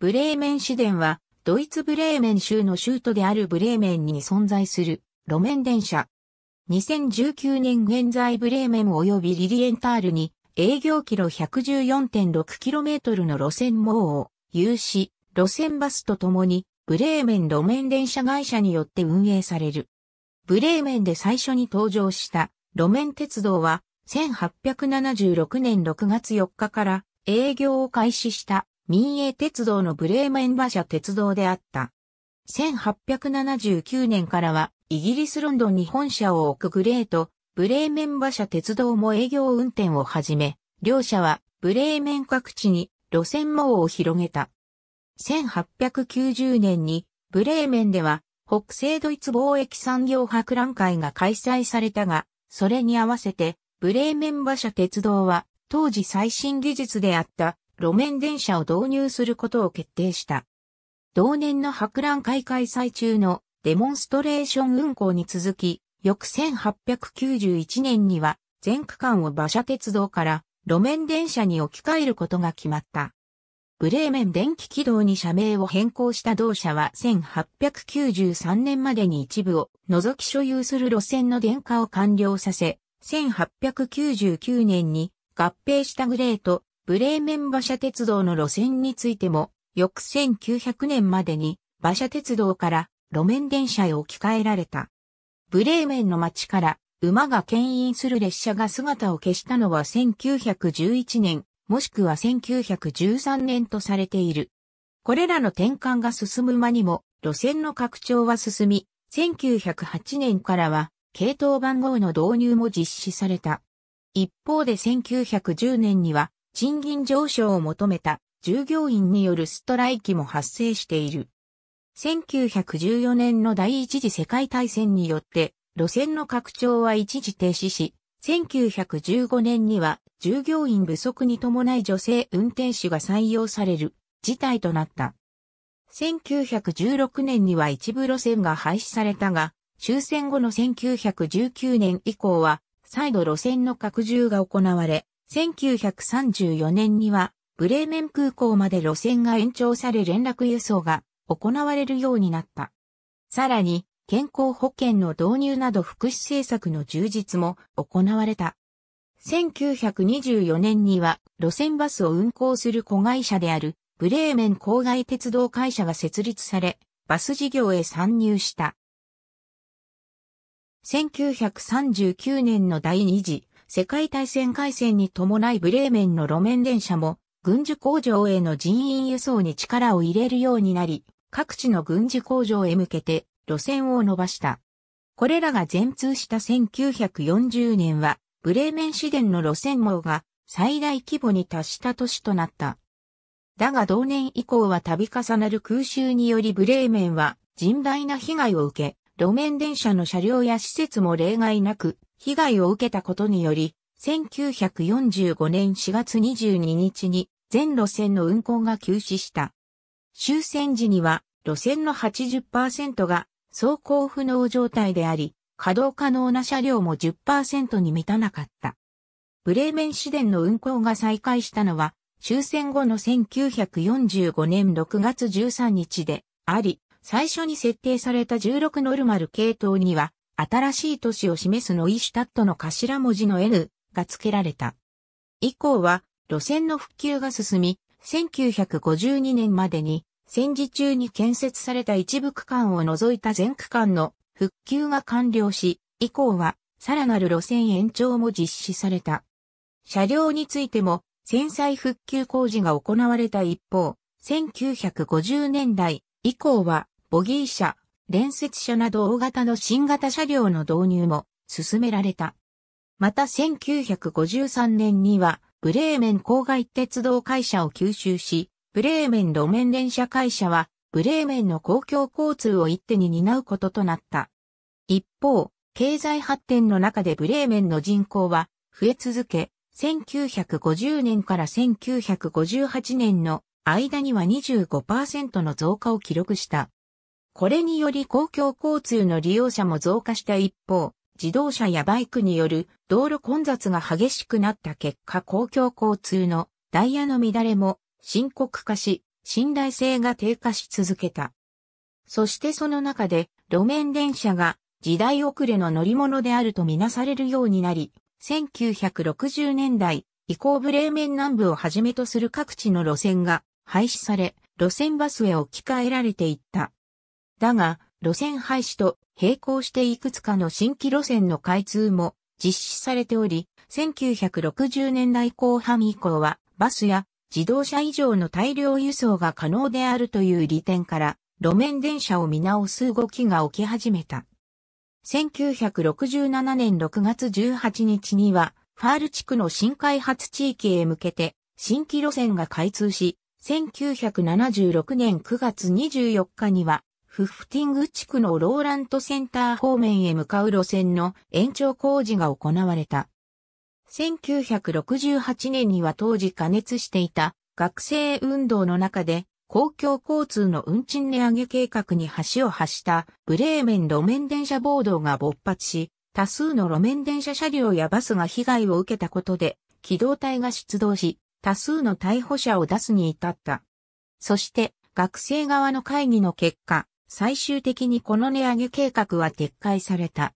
ブレーメン市電は、ドイツブレーメン州の州都であるブレーメンに存在する路面電車。2019年現在ブレーメン及びリリエンタールに営業キロ 114.6km の路線網を有し、路線バスとともにブレーメン路面電車会社によって運営される。ブレーメンで最初に登場した路面鉄道は1876年6月4日から営業を開始した民営鉄道のブレーメン馬車鉄道であった。1879年からは、イギリスロンドンに本社を置くグレート、ブレーメン馬車鉄道も営業運転を始め、両社はブレーメン各地に路線網を広げた。1890年にブレーメンでは北西ドイツ貿易産業博覧会が開催されたが、それに合わせてブレーメン馬車鉄道は当時最新技術であった路面電車を導入することを決定した。同年の博覧会開催中のデモンストレーション運行に続き、翌1891年には全区間を馬車鉄道から路面電車に置き換えることが決まった。ブレーメン電気軌道に社名を変更した同社は1893年までに一部を除き所有する路線の電化を完了させ、1899年に合併したグレートブレーメン馬車鉄道の路線についても、翌1900年までに馬車鉄道から路面電車へ置き換えられた。ブレーメンの街から馬が牽引する列車が姿を消したのは1911年、もしくは1913年とされている。これらの転換が進む間にも路線の拡張は進み、1908年からは系統番号の導入も実施された。一方で1910年には賃金上昇を求めた従業員によるストライキも発生している。1914年の第一次世界大戦によって路線の拡張は一時停止し、1915年には従業員不足に伴い女性運転手が採用される事態となった。1916年には一部路線が廃止されたが、終戦後の1919年以降は再度路線の拡充が行われ、1934年には、ブレーメン空港まで路線が延長され連絡輸送が行われるようになった。さらに、健康保険の導入など福祉政策の充実も行われた。1924年には路線バスを運行する子会社であるブレーメン郊外鉄道会社が設立され、バス事業へ参入した。1939年の第二次世界大戦開戦に伴いブレーメンの路面電車も軍需工場への人員輸送に力を入れるようになり、各地の軍需工場へ向けて路線を伸ばした。これらが全通した1940年は、ブレーメン市電の路線網が最大規模に達した年となった。だが同年以降は度重なる空襲によりブレーメンは甚大な被害を受け、路面電車の車両や施設も例外なく被害を受けたことにより、1945年4月22日に全路線の運行が休止した。終戦時には路線の80%が走行不能状態であり、稼働可能な車両も10%に満たなかった。ブレーメン市電の運行が再開したのは終戦後の1945年6月13日であり、最初に設定された16ノルマル系統には新しい都市を示すノイシュタットの頭文字の N が付けられた。以降は路線の復旧が進み、1952年までに戦時中に建設された一部区間を除いた全区間の復旧が完了し、以降はさらなる路線延長も実施された。車両についても戦災復旧工事が行われた一方、1950年代以降はボギー車、連接車など大型の新型車両の導入も進められた。また1953年には、ブレーメン郊外鉄道会社を吸収し、ブレーメン路面電車会社は、ブレーメンの公共交通を一手に担うこととなった。一方、経済発展の中でブレーメンの人口は増え続け、1950年から1958年の間には25%の増加を記録した。これにより公共交通の利用者も増加した一方、自動車やバイクによる道路混雑が激しくなった結果公共交通のダイヤの乱れも深刻化し、信頼性が低下し続けた。そしてその中で路面電車が時代遅れの乗り物であるとみなされるようになり、1960年代以降ブレーメン南部をはじめとする各地の路線が廃止され、路線バスへ置き換えられていった。だが、路線廃止と並行していくつかの新規路線の開通も実施されており、1960年代後半以降はバスや自動車以上の大量輸送が可能であるという利点から、路面電車を見直す動きが起き始めた。1967年6月18日には、ファール地区の新開発地域へ向けて、新規路線が開通し、1976年9月24日には、フフティング地区のローラントセンター方面へ向かう路線の延長工事が行われた。1968年には当時加熱していた学生運動の中で公共交通の運賃値上げ計画に橋を発したブレーメン路面電車暴動が勃発し、多数の路面電車車両やバスが被害を受けたことで、機動隊が出動し、多数の逮捕者を出すに至った。そして、学生側の会議の結果、最終的にこの値上げ計画は撤回された。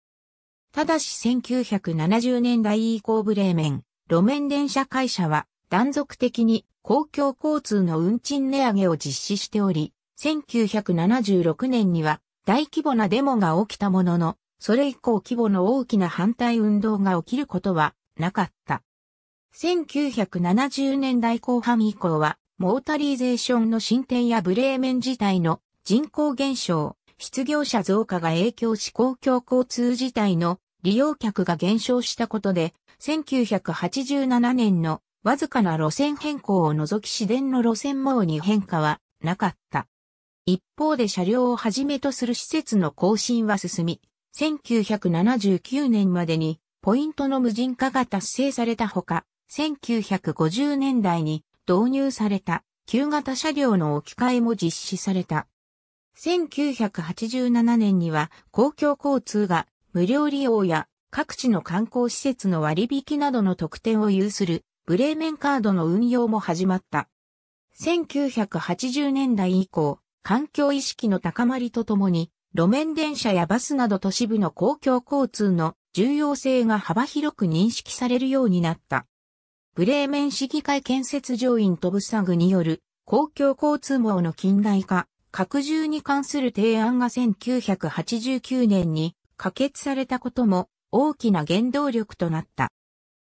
ただし1970年代以降ブレーメン、路面電車会社は断続的に公共交通の運賃値上げを実施しており、1976年には大規模なデモが起きたものの、それ以降規模の大きな反対運動が起きることはなかった。1970年代後半以降は、モータリゼーションの進展やブレーメン自体の人口減少、失業者増加が影響し公共交通自体の利用客が減少したことで、1987年のわずかな路線変更を除き市電の路線網に変化はなかった。一方で車両をはじめとする施設の更新は進み、1979年までにポイントの無人化が達成されたほか、1950年代に導入された旧型車両の置き換えも実施された。1987年には公共交通が無料利用や各地の観光施設の割引などの特典を有するブレーメンカードの運用も始まった。1980年代以降、環境意識の高まりとともに、路面電車やバスなど都市部の公共交通の重要性が幅広く認識されるようになった。ブレーメン市議会建設上院トブサグによる公共交通網の近代化、拡充に関する提案が1989年に可決されたことも大きな原動力となった。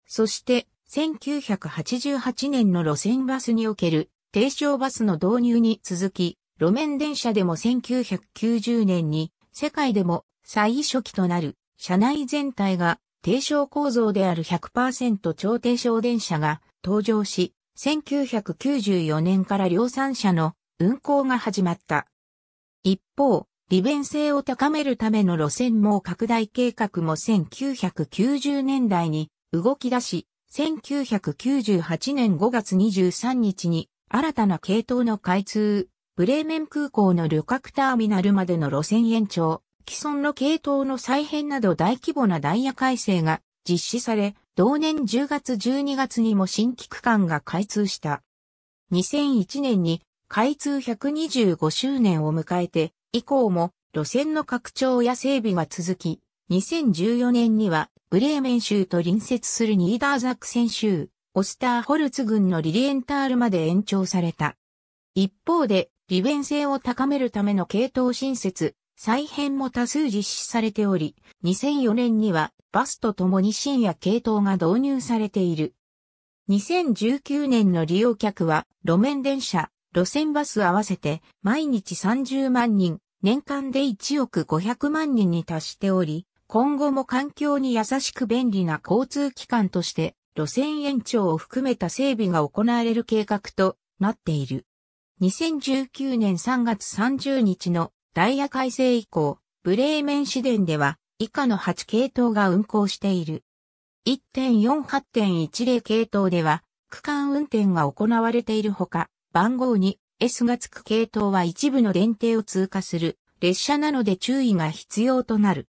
そして、1988年の路線バスにおける低床バスの導入に続き、路面電車でも1990年に世界でも最初期となる車内全体が低床構造である100%超低床電車が登場し、1994年から量産車の運行が始まった。一方、利便性を高めるための路線網拡大計画も1990年代に動き出し、1998年5月23日に新たな系統の開通、ブレーメン空港の旅客ターミナルまでの路線延長、既存の系統の再編など大規模なダイヤ改正が実施され、同年10月12月にも新規区間が開通した。2001年に開通125周年を迎えて、以降も路線の拡張や整備が続き、2014年にはブレーメン州と隣接するニーダーザクセン州、オスターホルツ郡のリリエンタールまで延長された。一方で、利便性を高めるための系統新設、再編も多数実施されており、2004年にはバスと共に深夜系統が導入されている。2019年の利用客は路面電車、路線バス合わせて毎日30万人、年間で1億500万人に達しており、今後も環境に優しく便利な交通機関として路線延長を含めた整備が行われる計画となっている。2019年3月30日のダイヤ改正以降、ブレーメン市電では以下の8系統が運行している。1.48.10系統では区間運転が行われているほか、番号に S がつく系統は一部の電停を通過する列車なので注意が必要となる。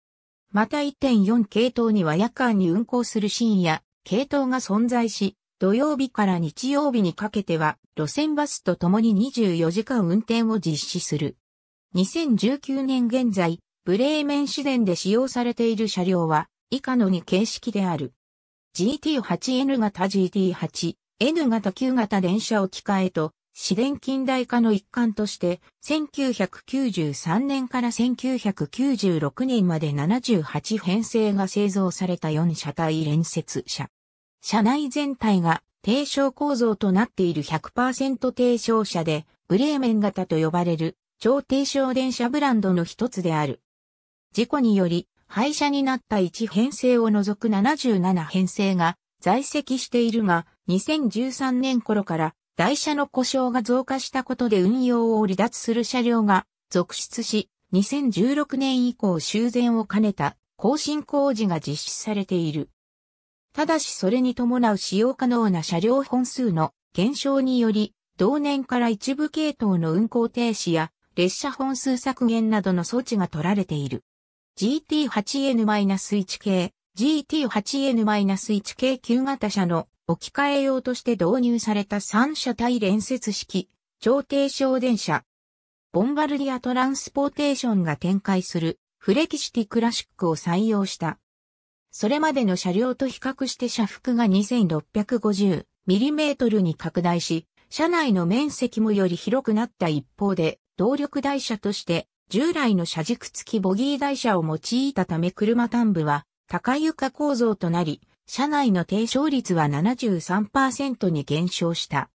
また1.4系統には夜間に運行する深夜、系統が存在し、土曜日から日曜日にかけては路線バスと共に24時間運転を実施する。2019年現在、ブレーメン市電で使用されている車両は以下の2形式である。GT8N 型 GT8、N 型旧型電車置き換えと自然近代化の一環として、1993年から1996年まで78編成が製造された4車体連接車。車内全体が低床構造となっている100%低床車で、ブレーメン型と呼ばれる超低床電車ブランドの一つである。事故により、廃車になった1編成を除く77編成が在籍しているが、2013年頃から台車の故障が増加したことで運用を離脱する車両が続出し、2016年以降修繕を兼ねた更新工事が実施されている。ただしそれに伴う使用可能な車両本数の減少により、同年から一部系統の運行停止や列車本数削減などの措置が取られている。GT8N-1 系、GT8N-1 系旧型車の置き換え用として導入された三車体連接式、超低小電車。ボンバルディアトランスポーテーションが展開するフレキシティクラシックを採用した。それまでの車両と比較して車幅が 2650mm に拡大し、車内の面積もより広くなった一方で、動力台車として従来の車軸付きボギー台車を用いたため車端部は高床構造となり、社内の低床率は73%に減少した。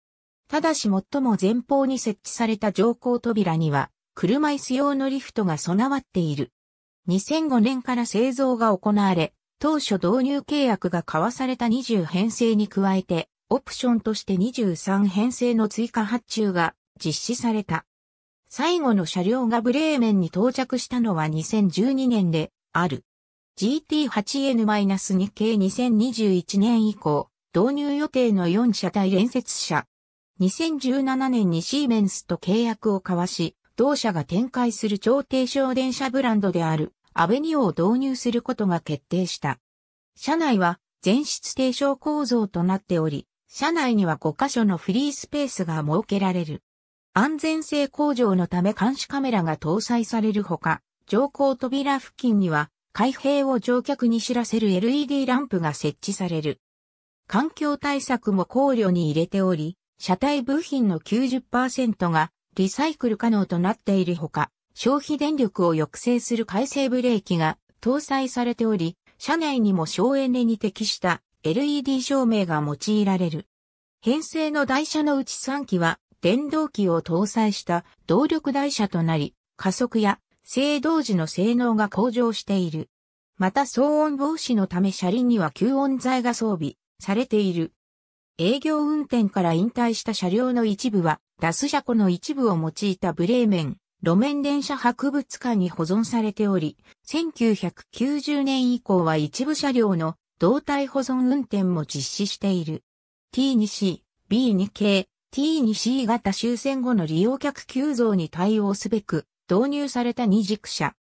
ただし最も前方に設置された乗降扉には、車椅子用のリフトが備わっている。2005年から製造が行われ、当初導入契約が交わされた20編成に加えて、オプションとして23編成の追加発注が実施された。最後の車両がブレーメンに到着したのは2012年である。GT8N-2 k 2021年以降、導入予定の4車対連接車。2017年にシーメンスと契約を交わし、同社が展開する超低省電車ブランドであるアベニオを導入することが決定した。車内は全室低床構造となっており、車内には5カ所のフリースペースが設けられる。安全性向上のため監視カメラが搭載されるほか、乗降扉付近には開閉を乗客に知らせる LED ランプが設置される。環境対策も考慮に入れており、車体部品の90%がリサイクル可能となっているほか、消費電力を抑制する回生ブレーキが搭載されており、車内にも省エネに適した LED 照明が用いられる。編成の台車のうち3機は電動機を搭載した動力台車となり、加速や制動時の性能が向上している。また騒音防止のため車輪には吸音材が装備されている。営業運転から引退した車両の一部は、ダス車庫の一部を用いたブレーメン、路面電車博物館に保存されており、1990年以降は一部車両の胴体保存運転も実施している。T2C、B2 k T2C 型終戦後の利用客急増に対応すべく、導入された二軸車。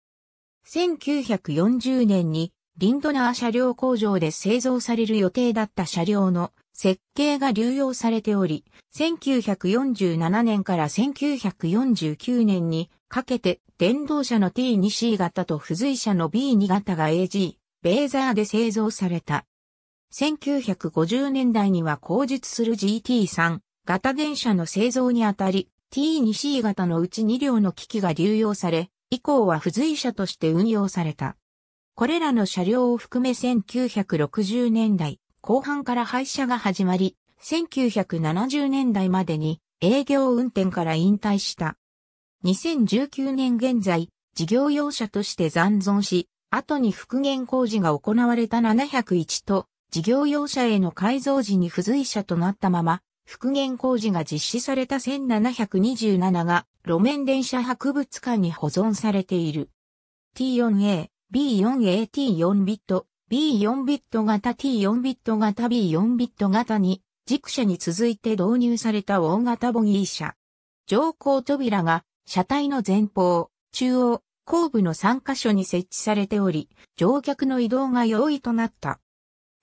1940年にリンドナー車両工場で製造される予定だった車両の設計が流用されており、1947年から1949年にかけて電動車の T2C 型と付随車の B2 型が AG、ベーザーで製造された。1950年代には後述する GT3 型電車の製造にあたり、T2C 型のうち2両の機器が流用され、以降は付随車として運用された。これらの車両を含め1960年代後半から廃車が始まり、1970年代までに営業運転から引退した。2019年現在、事業用車として残存し、後に復元工事が行われた701と、事業用車への改造時に付随車となったまま、復元工事が実施された1727が路面電車博物館に保存されている。T4A、B4A、T4 ビット、B4 ビット型 T4 ビット型 B4 ビット型に、軸車に続いて導入された大型ボギー車。乗降扉が車体の前方、中央、後部の3カ所に設置されており、乗客の移動が容易となった。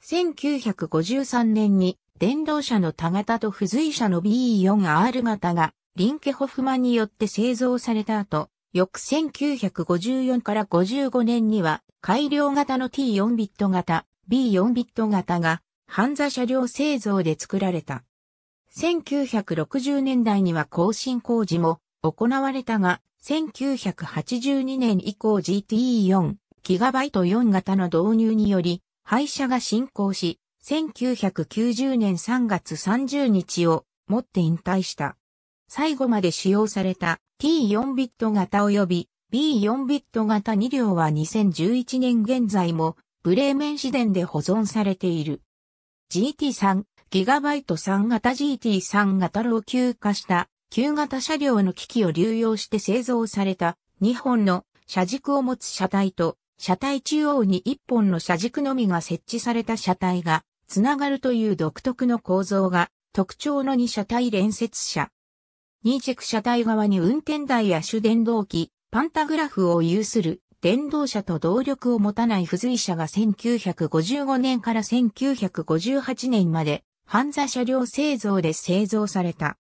1953年に電動車の多型と付随車の B4R 型が、リンケホフマによって製造された後、翌1954から55年には、改良型の T4 ビット型、B4 ビット型が、犯罪車両製造で作られた。1960年代には更新工事も行われたが、1982年以降 GTE4、ギガバイト4型の導入により、廃車が進行し、1990年3月30日をもって引退した。最後まで使用された T4 ビット型及び B4 ビット型2両は2011年現在もブレーメン市電で保存されている。GT3、GB3 型 GT3 型老朽化した旧型車両の機器を流用して製造された2本の車軸を持つ車体と車体中央に1本の車軸のみが設置された車体がつながるという独特の構造が特徴の2車体連接車。ニーチェク車体側に運転台や主電動機、パンタグラフを有する電動車と動力を持たない付随車が1955年から1958年まで、ンザ車両製造で製造された。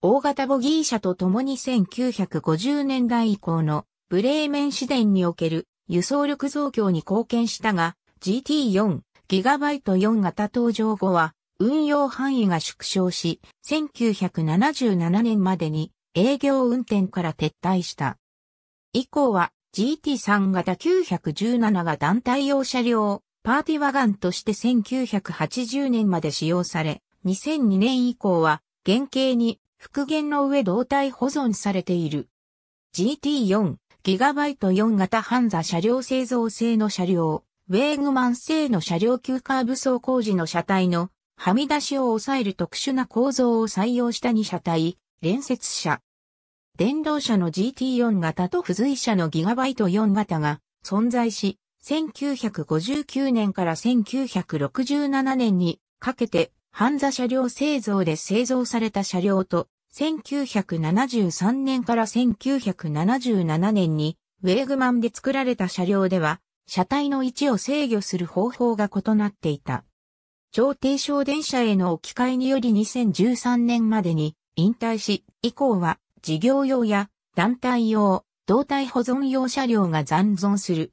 大型ボギー車と共に1950年代以降のブレーメン市電における輸送力増強に貢献したが、GT4、ギガバイト4型登場後は、運用範囲が縮小し、1977年までに営業運転から撤退した。以降は GT3 型917が団体用車両、パーティワガンとして1980年まで使用され、2002年以降は原型に復元の上胴体保存されている。GT4、ギガバイト4型ハンザ車両製造製の車両、ウェーグマン製の車両急カーブ走工時の車体のはみ出しを抑える特殊な構造を採用した2車体、連接車。電動車の GT4 型と付随車のギガバイト4型が存在し、1959年から1967年にかけて、半座車両製造で製造された車両と、1973年から1977年に、ウェーグマンで作られた車両では、車体の位置を制御する方法が異なっていた。超低床電車への置き換えにより2013年までに引退し、以降は事業用や団体用、動体保存用車両が残存する。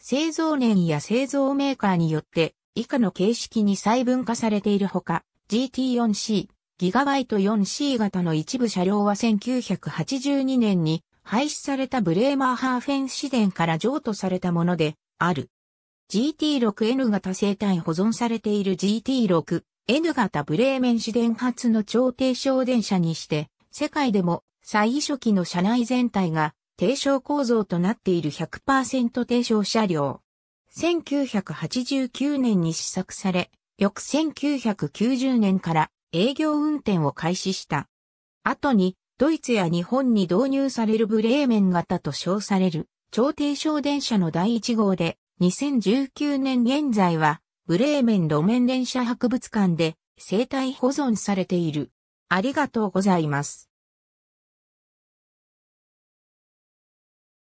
製造年や製造メーカーによって以下の形式に細分化されているほか、GT4C、ギガバイト 4C 型の一部車両は1982年に廃止されたブレーマーハーフェン市電から譲渡されたものである。GT6N 型生体保存されている GT6N 型ブレーメン市電発の超低床電車にして、世界でも最初期の車内全体が低床構造となっている100%低床車両。1989年に試作され、翌1990年から営業運転を開始した。後にドイツや日本に導入されるブレーメン型と称される、超低床電車の第1号で、2019年現在は、ブレーメン路面電車博物館で、生態保存されている。ありがとうございます。